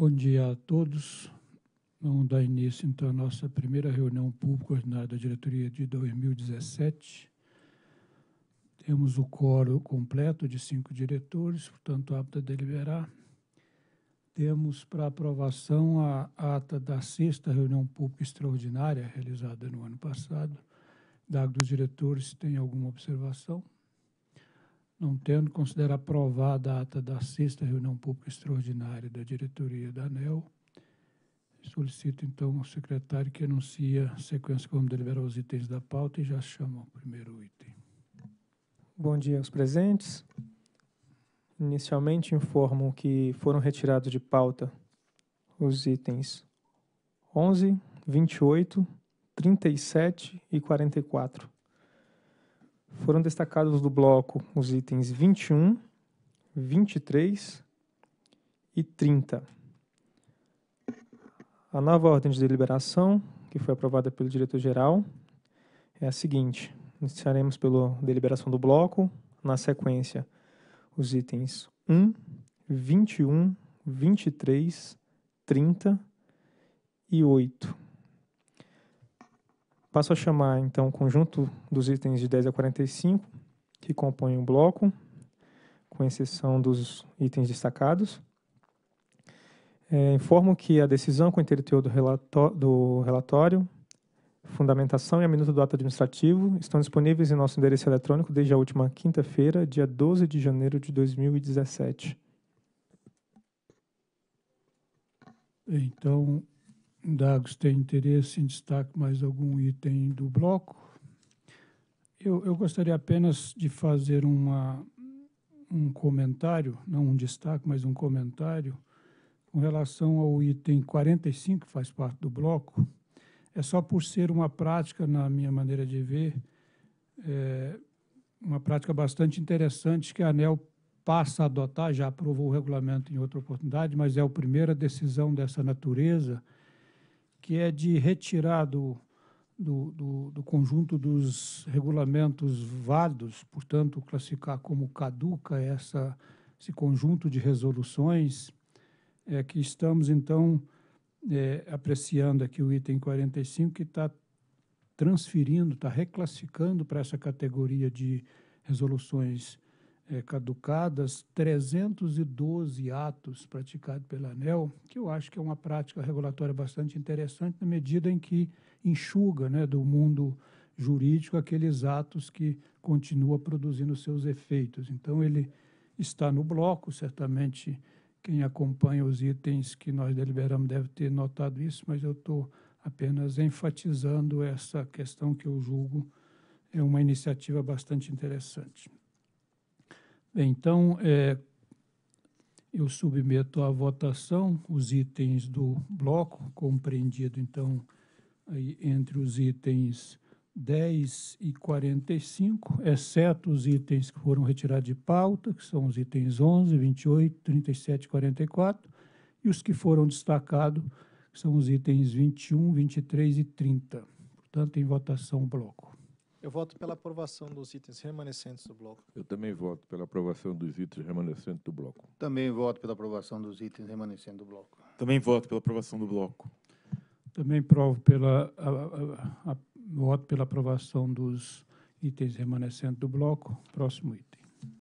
Bom dia a todos. Vamos dar início, então, à nossa primeira reunião pública ordinária da diretoria de 2017. Temos o coro completo de cinco diretores, portanto, apto a deliberar. Temos para aprovação a ata da sexta reunião pública extraordinária, realizada no ano passado. Dado dos diretores, tem alguma observação? Não não tendo considerado aprovada a ata da sexta reunião pública extraordinária da diretoria da ANEL, solicito então ao secretário que anuncie a sequência como deliberar os itens da pauta e já chama o primeiro item. Bom dia aos presentes. Inicialmente informo que foram retirados de pauta os itens 11, 28, 37 e 44 foram destacados do bloco os itens 21, 23 e 30. A nova ordem de deliberação, que foi aprovada pelo diretor-geral, é a seguinte: iniciaremos pela deliberação do bloco, na sequência, os itens 1, 21, 23, 30 e 8. Passo a chamar, então, o conjunto dos itens de 10 a 45, que compõem o um bloco, com exceção dos itens destacados. É, informo que a decisão com o interior do, do relatório, fundamentação e a minuta do ato administrativo estão disponíveis em nosso endereço eletrônico desde a última quinta-feira, dia 12 de janeiro de 2017. Então, Dagos tem interesse em destaque mais algum item do bloco. Eu, eu gostaria apenas de fazer uma, um comentário, não um destaque, mas um comentário, com relação ao item 45, que faz parte do bloco. É só por ser uma prática, na minha maneira de ver, é uma prática bastante interessante que a ANEL passa a adotar, já aprovou o regulamento em outra oportunidade, mas é a primeira decisão dessa natureza que é de retirar do, do, do, do conjunto dos regulamentos válidos, portanto, classificar como caduca essa, esse conjunto de resoluções, é que estamos, então, é, apreciando aqui o item 45, que está transferindo, está reclassificando para essa categoria de resoluções é, caducadas 312 atos praticados pela ANEL, que eu acho que é uma prática regulatória bastante interessante na medida em que enxuga né, do mundo jurídico aqueles atos que continua produzindo seus efeitos. Então, ele está no bloco, certamente quem acompanha os itens que nós deliberamos deve ter notado isso, mas eu estou apenas enfatizando essa questão que eu julgo é uma iniciativa bastante interessante. Então, é, eu submeto à votação os itens do bloco, compreendido, então, aí, entre os itens 10 e 45, exceto os itens que foram retirados de pauta, que são os itens 11, 28, 37 e 44, e os que foram destacados, que são os itens 21, 23 e 30. Portanto, em votação, bloco. Eu voto pela aprovação dos itens remanescentes do bloco. Eu também voto pela aprovação dos itens remanescentes do bloco. Também voto pela aprovação dos itens remanescentes do bloco. Também voto pela aprovação do bloco. Também provo pela, a, a, a, voto pela aprovação dos itens remanescentes do bloco. Próximo item.